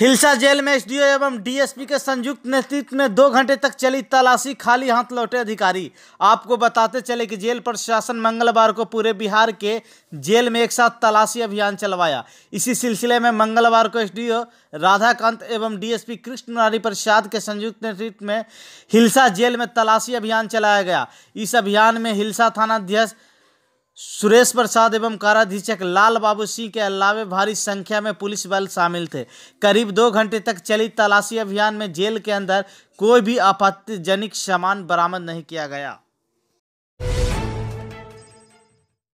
Hilsa jail में SDO एवं DSP के संयुक्त नेतृत्व में दो घंटे तक चली तलाशी खाली हाथ लौटे अधिकारी आपको बताते चले कि जेल प्रशासन मंगलवार को पूरे बिहार के जेल में एक साथ तलाशी अभियान चलवाया इसी सिलसिले में मंगलवार को एसडीओ राधाकांत एवं डीएसपी कृष्ण नारी प्रसाद के संयुक्त नेतृत्व में हिलसा जेल में तलाशी अभियान चलाया गया इस अभियान में हिलसा थानाध्यक्ष सुरेश प्रसाद एवं काराधीक्षक लाल बाबू सिंह के अलावे भारी संख्या में पुलिस बल शामिल थे करीब दो घंटे तक चली तलाशी अभियान में जेल के अंदर कोई भी आपत्तिजनक सामान बरामद नहीं किया गया